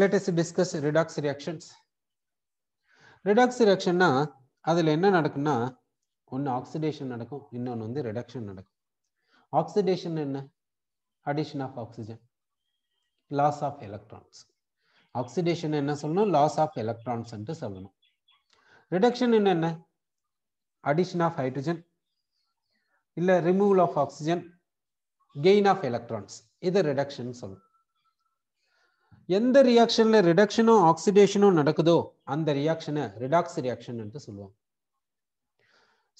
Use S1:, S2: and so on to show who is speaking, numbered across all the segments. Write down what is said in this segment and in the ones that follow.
S1: let us discuss redox reactions redox reactionனா அதில் என்ன நடக்கும்னா ஒன்று ஆக்சிடேஷன் நடக்கும் இன்னொன்று வந்து ரெடக்ஷன் நடக்கும் ஆக்சிடேஷன் என்ன addition of oxygen loss of electrons oxidation என்ன சொல்லணும் லாஸ் ஆஃப் எலக்ட்ரான்ஸ் சொல்லணும் ரிடக்ஷன் என்ன அடிஷன் ஆஃப் ஹைட்ரஜன் இல்லை removal of oxygen gain of electrons இதை ரிடக்ஷன் சொல்லணும் எந்த ரியாக்ஷன்ல ரிடக்ஷனோ ஆக்சிடேஷனும் நடக்குதோ அந்த ரியாக்ஷனை ரிடாக்ஸ் ரியாக்ஷன் என்று சொல்லுவோம்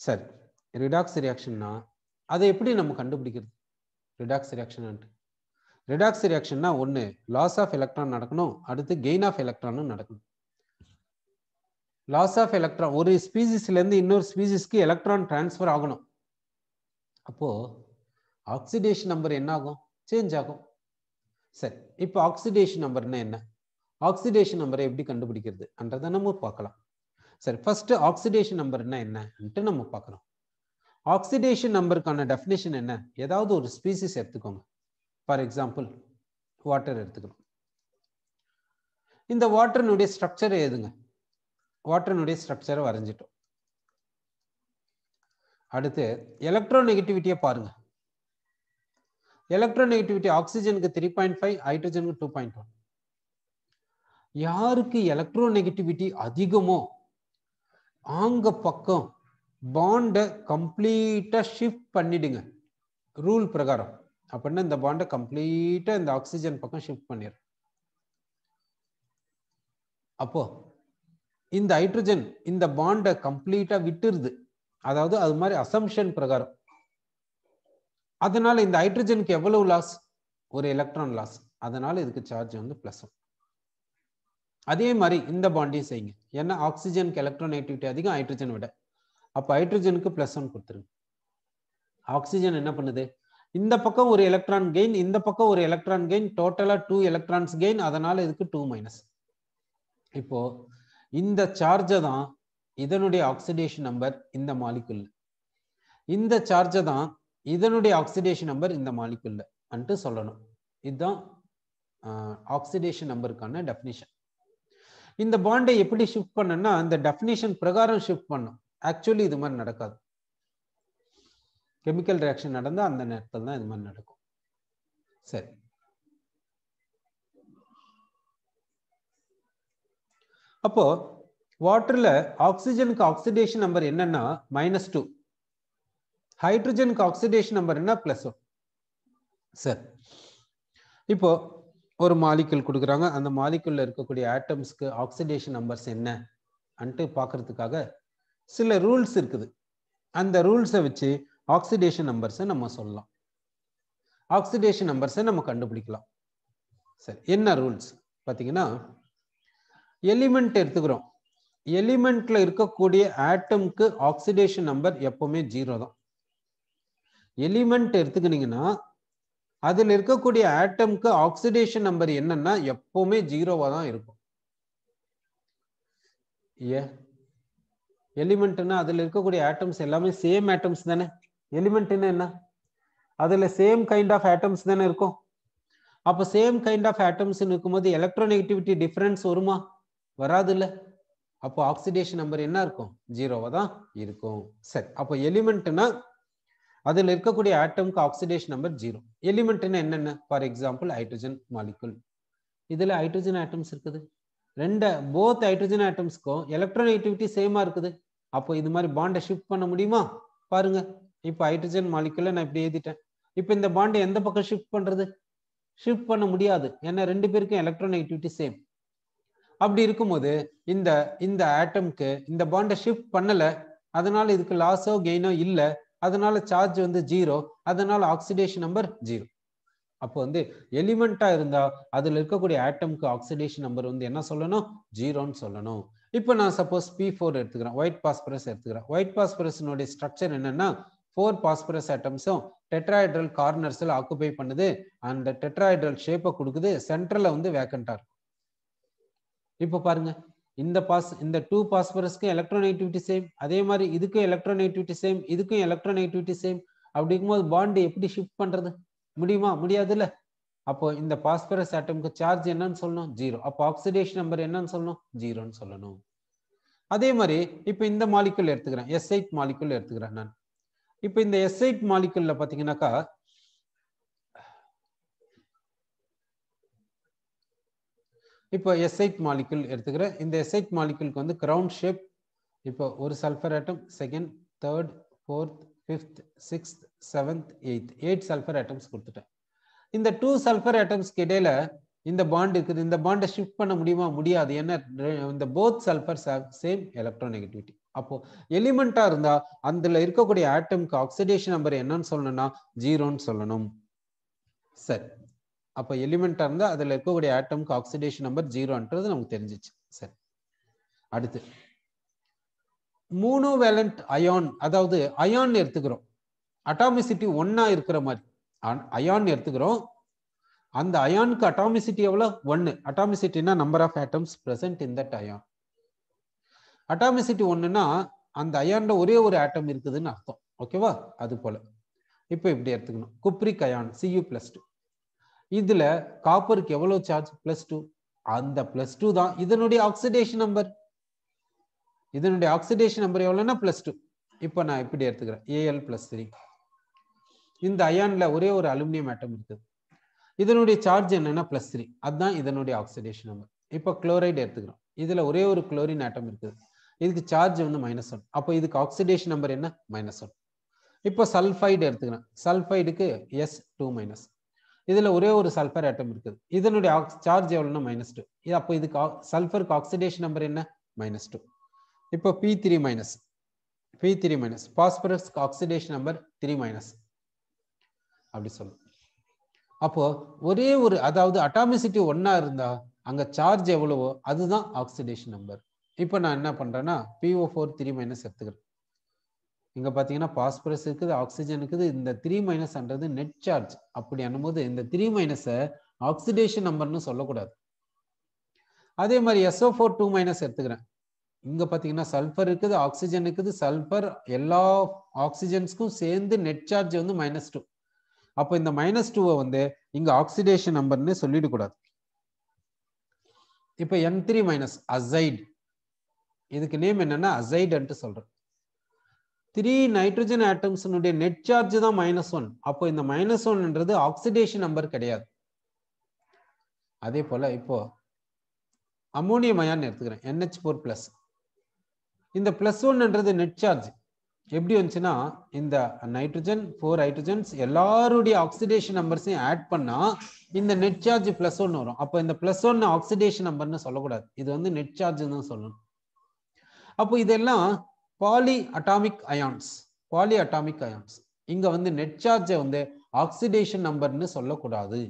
S1: சரி ரிடாக்ஸ் ரியாக்ஷன்னா அதை எப்படி நம்ம கண்டுபிடிக்கிறது ரிடாக்ஸ் ரியாக்ஷன் ரிடாக்ஸ் ரியாக்ஷன்னா ஒன்று லாஸ் ஆஃப் எலக்ட்ரான் நடக்கணும் அடுத்து கெயின் ஆஃப் எலக்ட்ரானும் நடக்கணும் லாஸ் ஆஃப் எலக்ட்ரான் ஒரு ஸ்பீசிஸ்லேருந்து இன்னொரு ஸ்பீசிஸ்க்கு எலக்ட்ரான் டிரான்ஸ்ஃபர் ஆகணும் அப்போது ஆக்சிடேஷன் நம்பர் என்ன ஆகும் சேஞ்ச் ஆகும் சரி இப்போ ஆக்சிடேஷன் நம்பர்னா என்ன ஆக்சிடேஷன் நம்பரை எப்படி கண்டுபிடிக்கிறது என்றதை நம்ம பார்க்கலாம் சரி ஃபர்ஸ்ட் ஆக்சிடேஷன் நம்பர்னா என்னன்ட்டு நம்ம பார்க்கலாம் ஆக்சிடேஷன் நம்பருக்கான டெஃபினேஷன் என்ன ஏதாவது ஒரு ஸ்பீசிஸ் எடுத்துக்கோங்க ஃபார் எக்ஸாம்பிள் வாட்டர் எடுத்துக்கணும் இந்த வாட்டர்னுடைய ஸ்ட்ரக்சரை எதுங்க வாட்டர்னுடைய ஸ்ட்ரக்சரை வரைஞ்சிட்டோம் அடுத்து எலக்ட்ரோ நெகட்டிவிட்டியை பாருங்கள் எலக்ட்ரோநெகட்டிவிட்டி ஆக்சிஜனுக்கு த்ரீ பாயிண்ட் ஃபைவ் ஹைட்ரஜனுக்கு டூ பாயிண்ட் ஒன் யாருக்கு எலக்ட்ரோ நெகட்டிவிட்டி அதிகமோ ஆங்க பக்கம் பாண்டை கம்ப்ளீட்டாக ஷிஃப்ட் பண்ணிடுங்க ரூல் பிரகாரம் அப்படின்னா இந்த பாண்டை கம்ப்ளீட்டாக இந்த ஆக்சிஜன் பக்கம் ஷிஃப்ட் பண்ணிடு அப்போ இந்த ஹைட்ரஜன் இந்த பாண்டை கம்ப்ளீட்டாக விட்டுருது அதாவது அது மாதிரி அசம்ஷன் பிரகாரம் அதனால இந்த ஹைட்ரஜனுக்கு எவ்வளவு லாஸ் ஒரு எலக்ட்ரான் லாஸ் அதனால இதுக்கு சார்ஜ் வந்து பிளஸ் அதே மாதிரி இந்த பாண்டையும் செய்யுங்க ஏன்னா ஆக்சிஜனுக்கு எலக்ட்ரான் நெகட்டிவிட்டி அதிகம் ஹைட்ரஜன் விட அப்போ ஹைட்ரஜனுக்கு பிளஸ் ஒன் கொடுத்துருங்க ஆக்சிஜன் என்ன பண்ணுது இந்த பக்கம் ஒரு எலக்ட்ரான் கெயின் இந்த பக்கம் ஒரு எலக்ட்ரான் கெயின் டோட்டலாக டூ எலக்ட்ரான்ஸ் கெயின் அதனால இதுக்கு டூ மைனஸ் இப்போ இந்த சார்ஜை தான் இதனுடைய ஆக்சிடேஷன் நம்பர் இந்த மாலிகுல் இந்த சார்ஜை தான் இதனுடைய ஆக்சிடேஷன் நம்பர் இந்த மாலிக்குள்ள அன்ட்டு சொல்லணும் இதுதான் ஆக்சிடேஷன் நம்பருக்கான டெஃபினிஷன் இந்த பாண்டை எப்படி ஷிஃப்ட் பண்ணனா அந்த டெஃபினிஷன் பிரகாரம் ஷிஃப்ட் பண்ணும் ஆக்சுவலி இது மாதிரி நடக்காது கெமிக்கல் ரியாக்ஷன் நடந்தால் அந்த நேரத்தில் தான் இது மாதிரி நடக்கும் சரி அப்போ வாட்டர்ல ஆக்சிஜனுக்கு ஆக்சிடேஷன் நம்பர் என்னன்னா மைனஸ் டூ ஹைட்ரஜனுக்கு ஆக்சிடேஷன் நம்பர் என்ன பிளஸ் சார் இப்போ ஒரு மாலிக்குள் கொடுக்குறாங்க அந்த மாலிக்குள்ள இருக்கக்கூடிய ஆட்டம்ஸ்க்கு ஆக்சிடேஷன் நம்பர்ஸ் என்ன அன்ட்டு பார்க்கறதுக்காக சில ரூல்ஸ் இருக்குது அந்த ரூல்ஸை வச்சு ஆக்சிடேஷன் நம்பர்ஸை நம்ம சொல்லலாம் ஆக்சிடேஷன் நம்பர்ஸை நம்ம கண்டுபிடிக்கலாம் சரி என்ன ரூல்ஸ் பார்த்தீங்கன்னா எலிமெண்ட் எடுத்துக்கிறோம் எலிமெண்ட்ல இருக்கக்கூடிய ஆட்டம்க்கு ஆக்சிடேஷன் நம்பர் எப்பவுமே ஜீரோ தான் எலிமெண்ட் எடுத்துக்கினீங்கன்னா அதில் இருக்கக்கூடிய ஆட்டம்க்கு ஆக்சிடேஷன் நம்பர் என்னன்னா எப்பவுமே ஜீரோவா தான் இருக்கும் ஏ எலிமெண்ட்னா அதில் இருக்கக்கூடிய ஆட்டம்ஸ் எல்லாமே சேம் ஆட்டம்ஸ் தானே எலிமெண்ட்னா என்ன அதில் சேம் கைண்ட் ஆஃப் ஆட்டம்ஸ் தானே இருக்கும் அப்போ சேம் கைண்ட் ஆஃப் ஆட்டம்ஸ் இருக்கும்போது எலக்ட்ரோநெகட்டிவிட்டி டிஃப்ரென்ஸ் வருமா வராது இல்லை அப்போ ஆக்சிடேஷன் நம்பர் என்ன இருக்கும் ஜீரோவாக தான் இருக்கும் சரி அப்போ எலிமெண்ட்னா அதில் இருக்கக்கூடிய ஆட்டம்க்கு ஆக்சிடேஷன் நம்பர் ஜீரோ எலிமெண்ட்னா என்னென்ன ஃபார் எக்ஸாம்பிள் ஹைட்ரஜன் மாலிகுல் இதில் ஹைட்ரஜன் ஆட்டம்ஸ் இருக்குது ரெண்டு போத் ஹைட்ரஜன் ஆட்டம்ஸ்க்கும் எலக்ட்ரான் நெகட்டிவிட்டி சேமாக இருக்குது அப்போ இது மாதிரி பாண்டை ஷிஃப்ட் பண்ண முடியுமா பாருங்க இப்போ ஹைட்ரஜன் மாலிகுல நான் இப்படி எழுதிட்டேன் இப்போ இந்த பாண்டை எந்த பக்கம் ஷிஃப்ட் பண்ணுறது ஷிஃப்ட் பண்ண முடியாது ஏன்னா ரெண்டு பேருக்கும் எலக்ட்ரான் நெகட்டிவிட்டி சேம் அப்படி இருக்கும்போது இந்த இந்த ஆட்டம்க்கு இந்த பாண்டை ஷிஃப்ட் பண்ணலை அதனால இதுக்கு லாஸோ கெயினோ இல்லை அதனால சார்ஜ் வந்து ஜீரோ அதனால ஆக்சிடேஷன் நம்பர் ஜீரோ அப்போ வந்து எலிமெண்டா இருந்தா அதுல இருக்கக்கூடிய ஆட்டம்க்கு ஆக்சிடேஷன் நம்பர் வந்து என்ன சொல்லணும் ஜீரோன்னு சொல்லணும் இப்போ நான் சப்போஸ் பி ஃபோர் எடுத்துக்கிறேன் ஒயிட் பாஸ்பரஸ் எடுத்துக்கிறேன் ஒயிட் பாஸ்பரஸ்னுடைய ஸ்ட்ரக்சர் என்னன்னா ஃபோர் பாஸ்பரஸ் ஆட்டம்ஸும் டெட்ராய்ட்ரல் கார்னர்ஸில் ஆக்குபை பண்ணுது அந்த டெட்ராய்ட்ரல் ஷேப்பை கொடுக்குது சென்ட்ரலில் வந்து வேக்கண்டாக இருக்கும் இப்போ பாருங்க இந்த பாஸ் இந்த டூ பாஸ்பரஸ்க்கும் எலக்ட்ரோநெகட்டிவிட்டி சேம் அதே மாதிரி இதுக்கும் எலக்ட்ரோநெகட்டிவிட்டி சேம் இதுக்கும் எலக்ட்ரோநெகட்டிவிட்டி சேம் அப்படிங்கும் போது பாண்டு எப்படி ஷிஃப்ட் பண்ணுறது முடியுமா முடியாதுல்ல அப்போ இந்த பாஸ்பரஸ் ஆட்டம்க்கு சார்ஜ் என்னன்னு சொல்லணும் ஜீரோ அப்போ ஆக்சிடேஷன் நம்பர் என்னன்னு சொல்லணும் ஜீரோன்னு சொல்லணும் அதே மாதிரி இப்போ இந்த மாலிகுல் எடுத்துக்கிறேன் எஸ்ஐட் மாலிகுல் எடுத்துக்கிறேன் நான் இப்போ இந்த எஸ்ஐட் மாலிகுல்ல பார்த்தீங்கன்னாக்கா இப்போ எஸ்ஐட் மாலிக்யூல் எடுத்துக்கிறேன் இந்த எஸ்ஐட் மாலிக்யூலுக்கு வந்து கிரவுண்ட் ஷேப் இப்போ ஒரு sulphur atom second third fourth fifth sixth seventh eighth eight sulphur atoms கொடுத்துட்டேன் இந்த டூ சல்ஃபர் ஆட்டம்ஸ்க்கு இடையில இந்த பாண்ட் இருக்குது இந்த பாண்டை ஷிஃப்ட் பண்ண முடியுமா முடியாது ஏன்னா இந்த both sulphurs have same negativity அப்போ எலிமெண்டா இருந்தா அதுல இருக்கக்கூடிய ஆட்டம்க்கு ஆக்சிடேஷன் நம்பர் என்னன்னு சொல்லணும்னா ஜீரோன்னு சொல்லணும் சரி அப்போ எலிமெண்ட்டாக இருந்தால் அதில் இருக்கக்கூடிய ஆட்டம்க்கு ஆக்சிடேஷன் நம்பர் ஜீரோன்றது நமக்கு தெரிஞ்சிச்சு சரி அடுத்து மூணு வேலண்ட் அயான் அதாவது அயான் எடுத்துக்கிறோம் அட்டாமிசிட்டி ஒன்னா இருக்கிற மாதிரி அயான் எடுத்துக்கிறோம் அந்த அயானுக்கு அட்டாமிசிட்டி எவ்வளோ ஒன்று அட்டாமிசிட்டினா number of atoms present in that ion atomicity ஒன்றுனா அந்த அயான்ல ஒரே ஒரு ஆட்டம் இருக்குதுன்னு அர்த்தம் ஓகேவா அது போல இப்போ இப்படி எடுத்துக்கணும் cupric ion Cu plus two இதுல காப்பருக்கு எவ்வளவு சார்ஜ் பிளஸ் டூ அந்த பிளஸ் டூ தான் இதனுடைய ஆக்சிடேஷன் நம்பர் இதனுடைய ஆக்சிடேஷன் நம்பர் எவ்வளோன்னா பிளஸ் டூ இப்போ நான் இப்படி எடுத்துக்கிறேன் ஏஎல் பிளஸ் த்ரீ இந்த அயான்ல ஒரே ஒரு அலுமினியம் ஆட்டம் இருக்குது இதனுடைய சார்ஜ் என்னன்னா பிளஸ் த்ரீ அதுதான் இதனுடைய ஆக்சிடேஷன் நம்பர் இப்போ குளோரைடு எடுத்துக்கிறோம் இதுல ஒரே ஒரு குளோரின் ஆட்டம் இருக்குது இதுக்கு சார்ஜ் வந்து மைனஸ் ஒன் அப்போ இதுக்கு ஆக்சிடேஷன் நம்பர் என்ன மைனஸ் ஒன் இப்போ சல்ஃபைடு எடுத்துக்கிறேன் சல்ஃபைடுக்கு எஸ் டூ மைனஸ் இதில் ஒரே ஒரு சல்ஃபர் ஆட்டம் இருக்குது இதனுடைய சார்ஜ் எவ்வளோன்னா மைனஸ் டூ இது அப்போ இதுக்கு சல்ஃபருக்கு ஆக்சிடேஷன் நம்பர் என்ன மைனஸ் டூ இப்போ P three minus P three minus பாஸ்பரஸ்க்கு ஆக்சிடேஷன் நம்பர் த்ரீ மைனஸ் அப்படி சொல்லும் அப்போ ஒரே ஒரு அதாவது அட்டாமிசிட்டி ஒன்னா இருந்தா அங்க சார்ஜ் எவ்வளவோ அதுதான் ஆக்சிடேஷன் நம்பர் இப்போ நான் என்ன பண்றேன்னா பிஓ ஃபோர் த்ரீ மைனஸ் எடுத்துக்கிறேன் இங்கே பார்த்தீங்கன்னா பாஸ்பரஸ் இருக்குது ஆக்சிஜன் இருக்குது இந்த த்ரீ மைனஸ்ன்றது நெட் சார்ஜ் அப்படி அண்ணும்போது இந்த த்ரீ மைனஸை ஆக்சிடேஷன் நம்பர்னு சொல்லக்கூடாது அதே மாதிரி எஸ்ஓ ஃபோர் டூ மைனஸ் எடுத்துக்கிறேன் இங்கே பார்த்தீங்கன்னா சல்ஃபர் இருக்குது ஆக்சிஜன் இருக்குது சல்ஃபர் எல்லா ஆக்சிஜன்ஸ்க்கும் சேர்ந்து நெட் சார்ஜ் வந்து மைனஸ் டூ அப்போ இந்த மைனஸ் டூவை வந்து இங்கே ஆக்சிடேஷன் நம்பர்னு சொல்லிடக்கூடாது இப்போ என் த்ரீ மைனஸ் அசைட் இதுக்கு நேம் என்னன்னா அசைடுன்ட்டு சொல்கிறேன் த்ரீ நைட்ரஜன் ஆட்டம்ஸினுடைய நெட் சார்ஜ் தான் மைனஸ் ஒன் அப்போ இந்த மைனஸ் ஒன்ன்றது ஆக்சிடேஷன் நம்பர் கிடையாது அதே போல இப்போ அமோனியம் அயான் எடுத்துக்கிறேன் என்ஹெச் ஃபோர் பிளஸ் இந்த பிளஸ் ஒன்ன்றது நெட் சார்ஜ் எப்படி வந்துச்சுன்னா இந்த நைட்ரஜன் ஃபோர் ஹைட்ரஜன்ஸ் எல்லாருடைய ஆக்சிடேஷன் நம்பர்ஸையும் ஆட் பண்ணா இந்த நெட் சார்ஜ் பிளஸ் ஒன்று வரும் அப்போ இந்த பிளஸ் ஒன் ஆக்சிடேஷன் நம்பர்னு சொல்லக்கூடாது இது வந்து நெட் சார்ஜ் தான் சொல்லணும் அப்போ இதெல்லாம் poly atomic ions poly atomic ions இங்க வந்து நெட் சார்ஜை வந்து ஆக்சிடேஷன் நம்பர்னு சொல்லக்கூடாது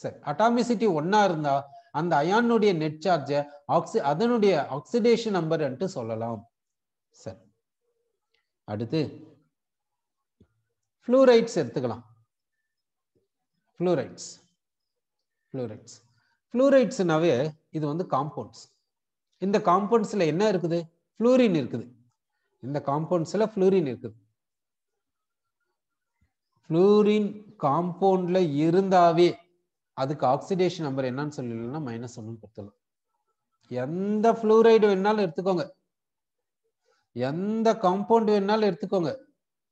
S1: சரி அட்டாமிசிட்டி ஒன்னா இருந்தா அந்த அயானுடைய நெட் சார்ஜை ஆக்சி அதனுடைய ஆக்சிடேஷன் நம்பர்ன்ட்டு சொல்லலாம் சரி அடுத்து ஃப்ளூரைட்ஸ் எடுத்துக்கலாம் ஃப்ளூரைட்ஸ் ஃப்ளூரைட்ஸ் ஃப்ளூரைட்ஸ்னாவே இது வந்து காம்பவுண்ட்ஸ் இந்த காம்பவுண்ட்ஸில் என்ன இருக்குது ஃப்ளூரின் இருக்குது இந்த காம்பவுண்ட்ஸில் ஃப்ளூரின் இருக்குது ஃப்ளூரின் காம்பவுண்டில் இருந்தாவே அதுக்கு ஆக்சிடேஷன் நம்பர் என்னன்னு சொல்லலாம் மைனஸ் ஒன்று கொடுத்துடலாம் எந்த ஃப்ளூரைடு வேணாலும் எடுத்துக்கோங்க எந்த காம்பவுண்ட் வேணாலும் எடுத்துக்கோங்க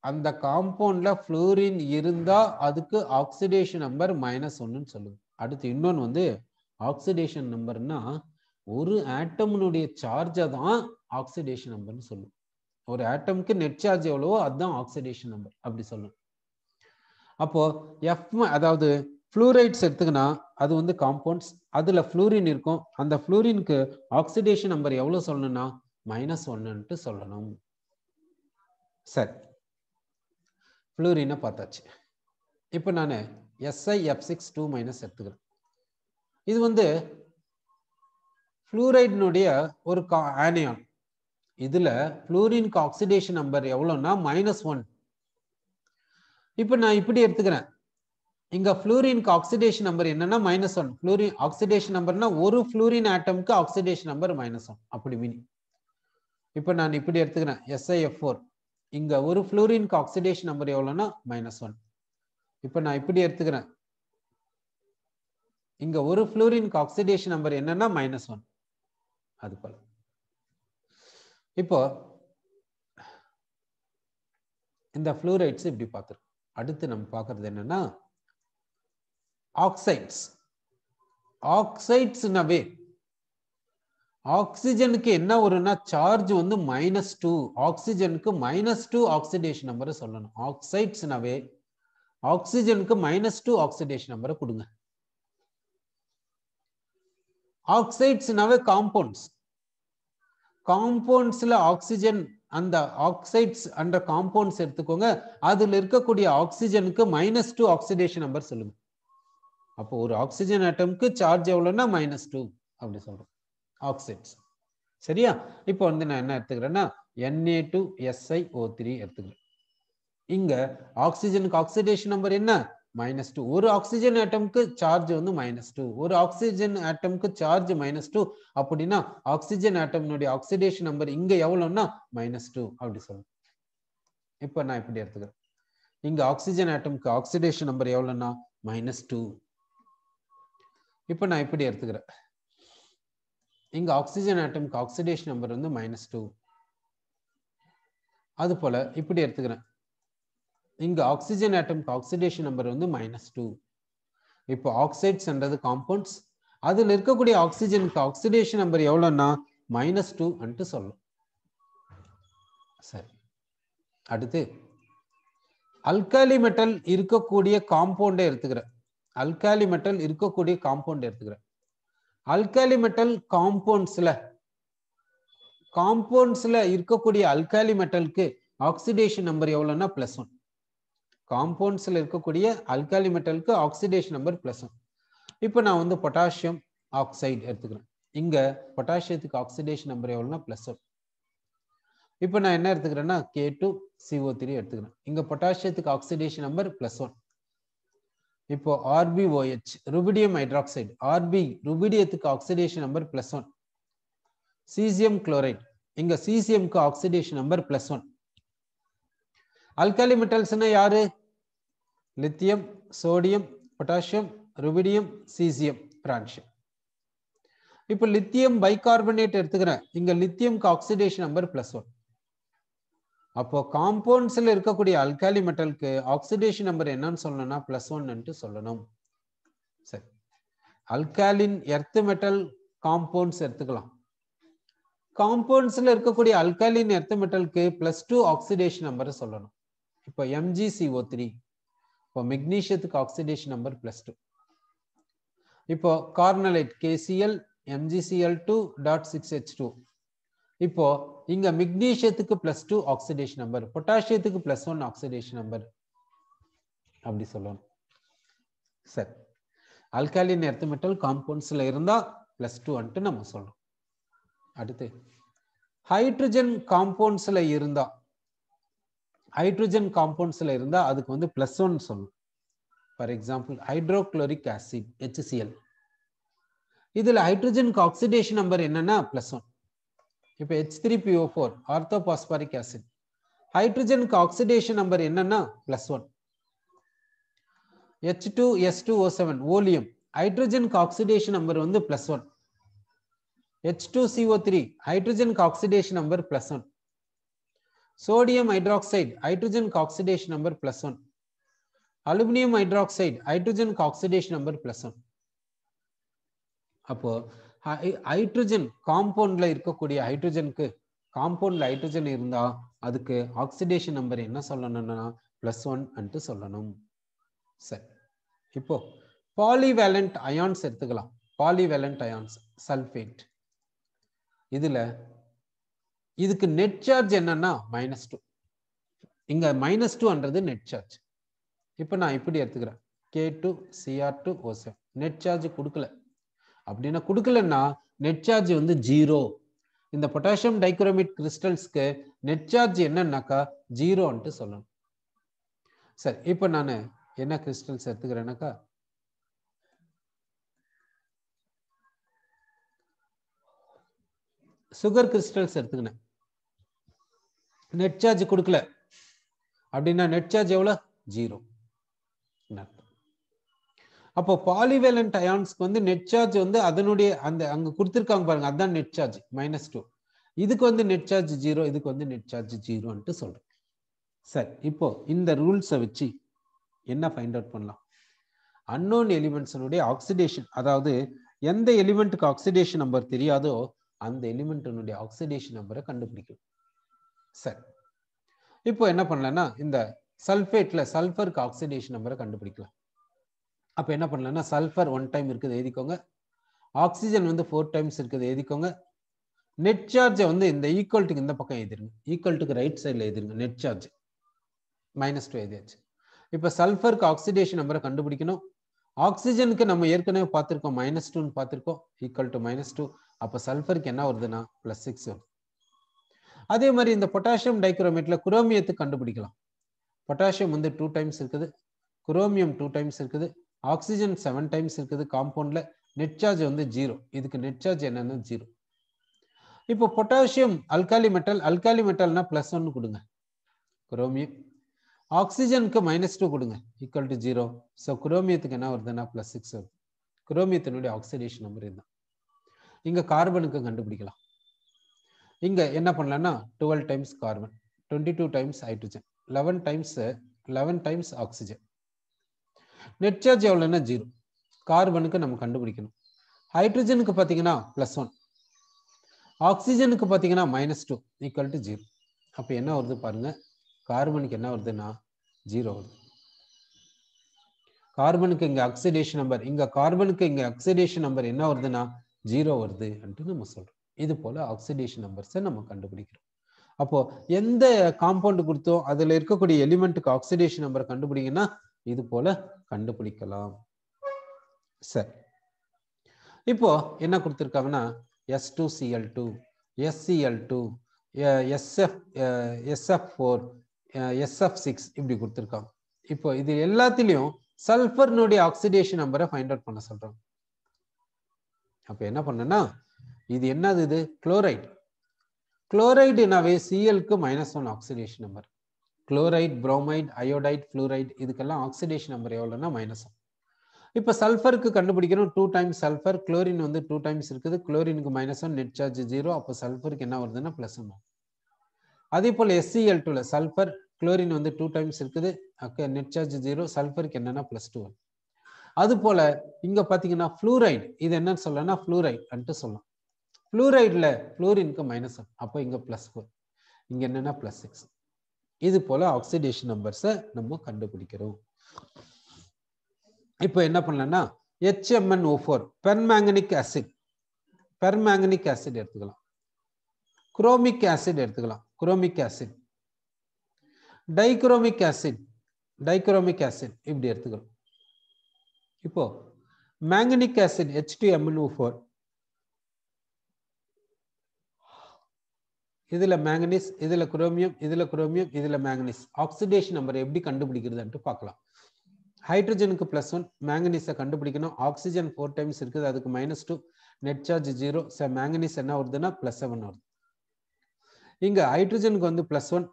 S1: அந்த காம்பவுண்ட்ல ஃப்ளூரின் இருந்தா அதுக்கு ஆக்சிடேஷன் நம்பர் மைனஸ் ஒன்றுன்னு சொல்லுங்கள் அடுத்து இன்னொன்று வந்து ஆக்சிடேஷன் நம்பர்னா ஒரு ஆட்டமினுடைய சார்ஜை தான் ஆக்சிடேஷன் நம்பர்னு சொல்லும் ஒரு ஆட்டம்க்கு நெட் சார்ஜ் எவ்வளவோ அதுதான் ஆக்சிடேஷன் நம்பர் அப்படி சொல்லும் அப்போ எஃப் அதாவது ஃப்ளூரைட்ஸ் எடுத்துக்கினா அது வந்து காம்பவுண்ட்ஸ் அதில் ஃப்ளூரின் இருக்கும் அந்த ஃப்ளூரின்க்கு ஆக்சிடேஷன் நம்பர் எவ்வளோ சொல்லணும்னா மைனஸ் ஒன்னுன்ட்டு சொல்லணும் சரி ஃப்ளூரினை பார்த்தாச்சு இப்போ நான் Si F six two minus எடுத்துக்கிறேன் இது வந்து ஃப்ளூரைடினுடைய ஒரு கா ஆனியான் இதுல புளூரினுக்கு ஆக்சிடேஷன் நம்பர் எவ்வளோன்னா மைனஸ் ஒன் இப்போ நான் இப்படி எடுத்துக்கிறேன் இங்க புளூரினுக்கு ஆக்சிடேஷன் நம்பர் என்னன்னா மைனஸ் ஒன் புளூரின் ஆக்சிடேஷன் நம்பர்னா ஒரு புளூரின் ஆட்டம்க்கு ஆக்சிடேஷன் நம்பர் மைனஸ் ஒன் அப்படி மீனிங் இப்போ நான் இப்படி எடுத்துக்கிறேன் எஸ்ஐஎஃப் ஃபோர் இங்க ஒரு புளூரினுக்கு ஆக்சிடேஷன் நம்பர் எவ்வளோன்னா மைனஸ் ஒன் இப்போ நான் இப்படி எடுத்துக்கிறேன் இங்க ஒரு புளூரினுக்கு ஆக்சிடேஷன் நம்பர் என்னன்னா மைனஸ் ஒன் அது போல இப்போ இந்த ஃப்ளூரைட்ஸ் இப்படி பார்த்துருக்கோம் அடுத்து நம்ம பார்க்கறது என்னன்னா ஆக்சைட்ஸ் ஆக்சைட்ஸ்னாவே ஆக்சிஜனுக்கு என்ன வரும்னா சார்ஜ் வந்து மைனஸ் டூ ஆக்சிஜனுக்கு மைனஸ் டூ ஆக்சிடேஷன் நம்பரை சொல்லணும் ஆக்சைட்ஸ்னாவே ஆக்சிஜனுக்கு மைனஸ் டூ ஆக்சிடேஷன் நம்பரை கொடுங்க ஆக்சைட்ஸ்னாவே காம்பவுண்ட்ஸ் காம்பவுண்ட்ஸ்ல ஆக்சிஜன் அந்த ஆக்சைட்ஸ் அன்ற காம்பவுண்ட்ஸ் எடுத்துக்கோங்க அதுல இருக்கக்கூடிய ஆக்சிஜனுக்கு மைனஸ் டூ ஆக்சிடேஷன் நம்பர் சொல்லுங்க அப்போ ஒரு ஆக்சிஜன் ஆட்டம்க்கு சார்ஜ் எவ்வளோன்னா மைனஸ் டூ அப்படி சொல்றோம் ஆக்சைட்ஸ் சரியா இப்போ வந்து நான் என்ன எடுத்துக்கிறேன்னா Na two Si O three எடுத்துக்கிறேன் இங்க ஆக்சிஜனுக்கு ஆக்சிடேஷன் நம்பர் என்ன மைனஸ் டூ ஒரு ஆக்சிஜன் ஆட்டம்க்கு சார்ஜ் வந்து மைனஸ் டூ ஒரு ஆக்சிஜன் ஆட்டம்க்கு சார்ஜ் மைனஸ் டூ அப்படின்னா ஆக்சிஜன் ஆட்டம்னுடைய ஆக்சிடேஷன் நம்பர் இங்க எவ்வளோன்னா மைனஸ் டூ அப்படி சொல்லும் இப்போ நான் இப்படி எடுத்துக்கிறேன் இங்க ஆக்சிஜன் ஆட்டம்க்கு ஆக்சிடேஷன் நம்பர் எவ்வளோன்னா மைனஸ் டூ இப்போ நான் இப்படி எடுத்துக்கிறேன் இங்க ஆக்சிஜன் ஆட்டம்க்கு ஆக்சிடேஷன் நம்பர் வந்து மைனஸ் டூ அது போல இப்படி எடுத்துக்கிறேன் இங்கு ஆக்சிஜன் ஆட்டம்க்கு ஆக்சிடேஷன் நம்பர் வந்து மைனஸ் டூ இப்போ ஆக்சைட்ஸ்ன்றது காம்பவுண்ட்ஸ் அதில் இருக்கக்கூடிய ஆக்சிஜனுக்கு ஆக்சிடேஷன் நம்பர் எவ்வளோன்னா மைனஸ் டூ அன்ட்டு சொல்லும் சரி அடுத்து அல்காலி மெட்டல் இருக்கக்கூடிய காம்பவுண்டை எடுத்துக்கிறேன் அல்காலி மெட்டல் இருக்கக்கூடிய காம்பவுண்டை எடுத்துக்கிறேன் அல்காலி மெட்டல் காம்பவுண்ட்ஸில் காம்பவுண்ட்ஸில் இருக்கக்கூடிய அல்காலி மெட்டலுக்கு ஆக்சிடேஷன் நம்பர் எவ்வளோன்னா ப்ளஸ் ஒன் காம்பவுண்ட்ஸில் இருக்கக்கூடிய அல்காலி மெட்டலுக்கு ஆக்சிடேஷன் நம்பர் ப்ளஸ் ஒன் இப்போ நான் வந்து பொட்டாசியம் ஆக்சைடு எடுத்துக்கிறேன் இங்கே பொட்டாசியத்துக்கு ஆக்சிடேஷன் நம்பர் எவ்வளோன்னா ப்ளஸ் ஒன் இப்போ நான் என்ன எடுத்துக்கிறேன்னா கே டூ சிஓ த்ரீ எடுத்துக்கிறேன் இங்கே பொட்டாசியத்துக்கு ஆக்சிடேஷன் நம்பர் ப்ளஸ் ஒன் இப்போ ஆர்பிஓஹெச் ருபிடியம் ஹைட்ராக்சைடு ஆர்பி ருபிடியத்துக்கு oxidation number plus one caesium chloride இங்கே சீசியம்க்கு oxidation number plus one alkali மெட்டல்ஸ்னா யாரு lithium sodium potassium rubidium caesium francium இப்போ லித்தியம் பைகார்பனேட் எடுத்துக்கிறேன் இங்க லித்தியம்க்கு ஆக்சிடேஷன் நம்பர் பிளஸ் ஒன் அப்போ காம்பவுண்ட்ஸில் இருக்கக்கூடிய அல்காலி மெட்டலுக்கு ஆக்சிடேஷன் நம்பர் என்னன்னு சொல்லணும்னா பிளஸ் ஒன்னுட்டு சொல்லணும் சரி அல்காலின் எர்த்து மெட்டல் காம்பவுண்ட்ஸ் எடுத்துக்கலாம் காம்பவுண்ட்ஸில் இருக்கக்கூடிய அல்காலின் எர்த் மெட்டலுக்கு பிளஸ் டூ ஆக்சிடேஷன் நம்பரை சொல்லணும் இப்போ எம்ஜிசிஓ த்ரீ இப்போ மெக்னீஷியத்துக்கு ஆக்சிடேஷன் நம்பர் பிளஸ் டூ இப்போ carnallite KCl MgCl two dot six H two இப்போ இங்க மெக்னீஷியத்துக்கு பிளஸ் டூ ஆக்சிடேஷன் நம்பர் பொட்டாசியத்துக்கு பிளஸ் ஒன் ஆக்சிடேஷன் நம்பர் அப்படி சொல்லணும் சரி அல்காலின் எர்த்தமெட்டல் காம்பவுண்ட்ஸ்ல இருந்தா பிளஸ் டூ வந்துட்டு நம்ம சொல்றோம் அடுத்து ஹைட்ரஜன் காம்பவுண்ட்ஸ்ல இருந்தா ஹைட்ரஜன் காம்பவுண்ட்ஸில் இருந்தால் அதுக்கு வந்து ப்ளஸ் ஒன் சொல்லணும் for example hydrochloric acid HCl இதில் ஹைட்ரஜனுக்கு ஆக்சிடேஷன் நம்பர் என்னன்னா ப்ளஸ் ஒன் இப்போ H three PO four ortho phosphoric acid ஹைட்ரஜனுக்கு ஆக்சிடேஷன் நம்பர் என்னன்னா plus one H two S two O seven oleum ஹைட்ரஜனுக்கு ஆக்சிடேஷன் நம்பர் வந்து plus one H two CO three ஹைட்ரஜனுக்கு oxidation number plus one sodium hydroxide hydrogen oxidation number plus one aluminium hydroxide hydrogen oxidation number plus one அப்போ hydrogen காம்பவுண்ட்ல இருக்கக்கூடிய ஹைட்ரஜனுக்கு காம்பவுண்ட்ல hydrogen இருந்தா அதுக்கு oxidation number என்ன சொல்லணும்னா பிளஸ் ஒன் அன்ட்டு சொல்லணும் சரி இப்போ பாலிவேலண்ட் அயான்ஸ் எடுத்துக்கலாம் பாலிவேலண்ட் அயான்ஸ் சல்ஃபேட் இதுல இதுக்கு நெட் சார்ஜ் என்னன்னா மைனஸ் டூ இங்க மைனஸ் டூன்றது நெட் சார்ஜ் இப்போ நான் இப்படி எடுத்துக்கிறேன் K two Cr two O net charge கொடுக்கல அப்படின்னா கொடுக்கலன்னா நெட் சார்ஜ் வந்து ஜீரோ இந்த பொட்டாசியம் டைக்ரோமிட் கிறிஸ்டல்ஸ்க்கு நெட் சார்ஜ் என்னன்னாக்கா ஜீரோன்ட்டு சொல்லணும் சரி இப்போ நான் என்ன கிறிஸ்டல்ஸ் எடுத்துக்கிறேன்னாக்கா சுகர் கிறிஸ்டல்ஸ் எடுத்துக்கினேன் நெட் சார்ஜ் கொடுக்கல அப்படின்னா நெட் சார்ஜ் எவ்வளோ ஜீரோ அப்போ பாலிவேலண்ட் அயான்ஸ்க்கு வந்து நெட் சார்ஜ் வந்து அதனுடைய அந்த அங்க கொடுத்துருக்காங்க பாருங்க அதுதான் நெட் சார்ஜ் மைனஸ் டூ இதுக்கு வந்து நெட் சார்ஜ் ஜீரோ இதுக்கு வந்து நெட் சார்ஜ் ஜீரோன்ட்டு சொல்றேன் சரி இப்போ இந்த ரூல்ஸை வச்சு என்ன ஃபைண்ட் அவுட் பண்ணலாம் அன்னோன் எலிமெண்ட்ஸனுடைய ஆக்சிடேஷன் அதாவது எந்த எலிமெண்ட்டுக்கு ஆக்சிடேஷன் நம்பர் தெரியாதோ அந்த எலிமெண்ட்டினுடைய ஆக்சிடேஷன் நம்பரை கண்டுபிடிக்கும் சரி இப்போ என்ன பண்ணலன்னா இந்த சல்ஃபேட்ல சல்ஃபருக்கு ஆக்சிடேஷன் நம்பரை கண்டுபிடிக்கலாம் அப்போ என்ன பண்ணலன்னா சல்ஃபர் ஒன் டைம் இருக்குது எழுதிக்கோங்க ஆக்சிஜன் வந்து ஃபோர் டைம்ஸ் இருக்குது எழுதிக்கோங்க நெட் சார்ஜை வந்து இந்த ஈக்குவல்ட்டுக்கு இந்த பக்கம் எழுதிருங்க ஈக்குவல்ட்டுக்கு ரைட் சைடில் எழுதிருங்க நெட் சார்ஜ் மைனஸ் டூ எழுதியாச்சு இப்போ சல்ஃபருக்கு ஆக்சிடேஷன் நம்பரை கண்டுபிடிக்கணும் ஆக்சிஜனுக்கு நம்ம ஏற்கனவே பார்த்துருக்கோம் மைனஸ் டூன்னு பார்த்துருக்கோம் ஈக்குவல் டு மைனஸ் டூ அப்போ சல்ஃபருக்கு என்ன வருதுன்னா ப்ளஸ் சிக்ஸ் வருது அதே மாதிரி இந்த பொட்டாசியம் டைக்ரோமேட்டில் குரோமியத்தை கண்டுபிடிக்கலாம் பொட்டாசியம் வந்து டூ டைம்ஸ் இருக்குது குரோமியம் டூ டைம்ஸ் இருக்குது ஆக்சிஜன் செவன் டைம்ஸ் இருக்குது காம்பவுண்டில் நெட் சார்ஜ் வந்து ஜீரோ இதுக்கு நெட் சார்ஜ் என்னென்னா ஜீரோ இப்போ பொட்டாசியம் அல்காலி மெட்டல் அல்காலி மெட்டல்னா ப்ளஸ் ஒன்று கொடுங்க குரோமியம் ஆக்சிஜனுக்கு மைனஸ் டூ கொடுங்க ஈக்குவல் டு ஜீரோ ஸோ குரோமியத்துக்கு என்ன வருதுன்னா ப்ளஸ் சிக்ஸ் வருது குரோமியத்தினுடைய ஆக்சிடேஷன் நம்பர் இதுதான் இங்கே கார்பனுக்கு கண்டுபிடிக்கலாம் இங்க என்ன பண்ணலன்னா twelve times carbon twenty two times hydrogen eleven times eleven times oxygen net charge எவ்வளோன்னா ஜீரோ கார்பனுக்கு நம்ம கண்டுபிடிக்கணும் ஹைட்ரஜனுக்கு பார்த்தீங்கன்னா ப்ளஸ் ஒன் ஆக்சிஜனுக்கு பார்த்தீங்கன்னா minus two equal to zero அப்போ என்ன வருது பாருங்க கார்பனுக்கு என்ன வருதுன்னா ஜீரோ வருது கார்பனுக்கு இங்கே ஆக்சிடேஷன் நம்பர் இங்கே கார்பனுக்கு இங்கே ஆக்சிடேஷன் நம்பர் என்ன வருதுன்னா ஜீரோ வருது அப்படின்ட்டு நம்ம சொல்கிறோம் இது போல ஆக்சிடேஷன் நம்பர்ஸை நம்ம கண்டுபிடிக்கிறோம் அப்போ எந்த காம்பவுண்டு கொடுத்தோ அதுல இருக்கக்கூடிய எலிமெண்ட்டுக்கு ஆக்சிடேஷன் நம்பர் கண்டுபிடிங்கன்னா இது போல கண்டுபிடிக்கலாம் சரி இப்போ என்ன கொடுத்துருக்காங்கன்னா S two Cl two SCl two SF SF four SF six இப்படி கொடுத்துருக்காங்க இப்போ இது எல்லாத்துலேயும் சல்ஃபர்னுடைய ஆக்சிடேஷன் நம்பரை ஃபைண்ட் அவுட் பண்ண சொல்றாங்க அப்போ என்ன பண்ணுன்னா இது என்னது இது குளோரைடு குளோரைடு என்னவே சிஎல்க்கு minus one oxidation number chloride bromide iodide fluoride இதுக்கெல்லாம் ஆக்சிடேஷன் நம்பர் எவ்வளோன்னா மைனஸ் ஒன் இப்போ சல்ஃபருக்கு கண்டுபிடிக்கணும் டூ டைம்ஸ் சல்ஃபர் குளோரின் வந்து டூ டைம்ஸ் இருக்குது குளோரினுக்கு minus one net charge zero அப்போ சல்ஃபருக்கு என்ன வருதுன்னா ப்ளஸ் ஒன் அதே போல் எஸ்சிஎல் டூவில் சல்ஃபர் குளோரின் வந்து டூ டைம்ஸ் இருக்குது நெட் சார்ஜ் ஜீரோ சல்ஃபருக்கு என்னென்னா ப்ளஸ் டூ அது போல் இங்கே பார்த்தீங்கன்னா ஃப்ளூரைடு இது என்னன்னு சொல்லலைன்னா ஃப்ளூரைட் அன்ட்டு சொல்லலாம் ஃப்ளூரைடில் ஃப்ளூரினுக்கு மைனஸ் ஒன் அப்போ இங்கே ப்ளஸ் ஃபோர் இங்கே என்னென்னா ப்ளஸ் சிக்ஸ் இது போல் ஆக்சிடேஷன் நம்பர்ஸை நம்ம கண்டுபிடிக்கிறோம் இப்போ என்ன பண்ணலன்னா HMn O four permanganic acid permanganic acid எடுத்துக்கலாம் குரோமிக் ஆசிட் எடுத்துக்கலாம் chromic acid dichromic acid dichromic acid இப்படி எடுத்துக்கிறோம் இப்போ manganic acid H two MnO four இதில் மேங்கனீஸ் இதில் குரோமியம் இதில் குரோமியம் இதில் மேங்கனீஸ் ஆக்சிடேஷன் நம்பர் எப்படி கண்டுபிடிக்கிறதுன்ட்டு பார்க்கலாம் ஹைட்ரஜனுக்கு ப்ளஸ் ஒன் மேங்கனீஸை கண்டுபிடிக்கணும் ஆக்சிஜன் ஃபோர் டைம்ஸ் இருக்குது அதுக்கு minus two net charge zero ச மேங்கனீஸ் என்ன வருதுன்னா ப்ளஸ் செவன் வருது இங்கே ஹைட்ரஜனுக்கு வந்து ப்ளஸ் ஒன்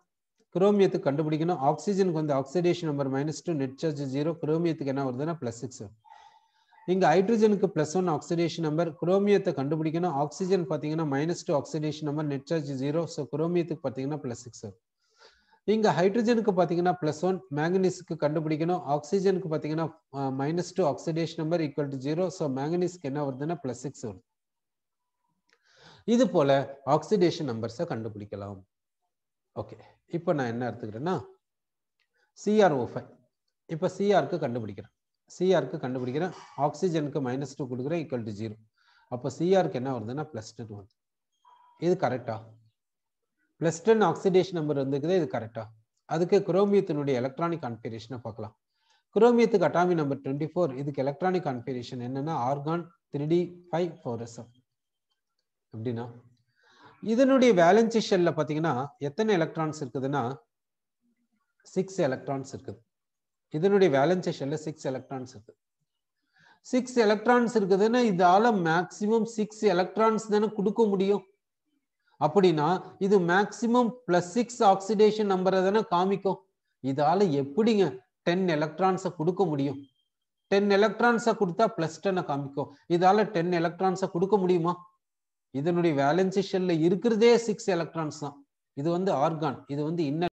S1: குரோமியத்துக்கு கண்டுபிடிக்கணும் ஆக்சிஜனுக்கு வந்து oxidation number minus two net charge zero குரோமியத்துக்கு என்ன வருதுன்னா ப்ளஸ் சிக்ஸ் வரும் இங்கே ஹைட்ரஜனுக்கு ப்ளஸ் ஒன் ஆக்சிடேஷன் நம்பர் குரோமியத்தை கண்டுபிடிக்கணும் ஆக்சிஜன் பார்த்தீங்கன்னா minus two oxidation number net charge zero so குரோமியத்துக்கு பார்த்தீங்கன்னா ப்ளஸ் சிக்ஸ் இங்க ஹைட்ரஜனுக்கு பார்த்தீங்கன்னா ப்ளஸ் ஒன் மேங்கனீஸுக்கு கண்டுபிடிக்கணும் ஆக்சிஜனுக்கு பார்த்தீங்கன்னா minus two oxidation number equal to zero so மேங்கனீஸ்க்கு என்ன வருதுன்னா ப்ளஸ் சிக்ஸ் வருது இது போல ஆக்சிடேஷன் நம்பர்ஸை கண்டுபிடிக்கலாம் ஓகே இப்போ நான் என்ன எடுத்துக்கிறேன்னா சிஆர்ஓ ஃபைவ் இப்போ சிஆருக்கு கண்டுபிடிக்கிறேன் சிஆருக்கு கண்டுபிடிக்கிறேன் ஆக்சிஜனுக்கு மைனஸ் டூ கொடுக்குறேன் ஈக்குவல் டு ஜீரோ அப்போ சிஆருக்கு என்ன வருதுன்னா ப்ளஸ் டென் வருது இது கரெக்டா ப்ளஸ் டென் ஆக்சிடேஷன் நம்பர் வந்துக்குது இது கரெக்டா அதுக்கு குரோமியத்தினுடைய எலக்ட்ரானிக் கான்பிரேஷனை பார்க்கலாம் குரோமியத்துக்கு அட்டாமி நம்பர் டுவெண்ட்டி ஃபோர் இதுக்கு எலக்ட்ரானிக் கான்பிரேஷன் என்னன்னா ஆர்கான் த்ரீ டி ஃபைவ் ஃபோரஸம் அப்படின்னா இதனுடைய வேலன்சி ஷெல்ல பார்த்தீங்கன்னா எத்தனை எலக்ட்ரான்ஸ் இருக்குதுன்னா சிக்ஸ் எலக்ட்ரான்ஸ் இருக்குது இதனுடைய வேலன்சேஷன்ல ஷெல்ல சிக்ஸ் எலக்ட்ரான்ஸ் இருக்கு சிக்ஸ் எலக்ட்ரான்ஸ் இருக்குதுன்னா இதால மேக்சிமம் சிக்ஸ் எலக்ட்ரான்ஸ் தானே கொடுக்க முடியும் அப்படின்னா இது மேக்சிமம் பிளஸ் சிக்ஸ் ஆக்சிடேஷன் நம்பரை தானே காமிக்கும் இதால எப்படிங்க டென் எலக்ட்ரான்ஸை கொடுக்க முடியும் டென் எலக்ட்ரான்ஸை கொடுத்தா பிளஸ் டென்னை காமிக்கும் இதால டென் எலக்ட்ரான்ஸை கொடுக்க முடியுமா இதனுடைய வேலன்சி ஷெல்ல இருக்கிறதே சிக்ஸ் எலக்ட்ரான்ஸ் தான் இது வந்து ஆர்கான் இது வந்து இன்ன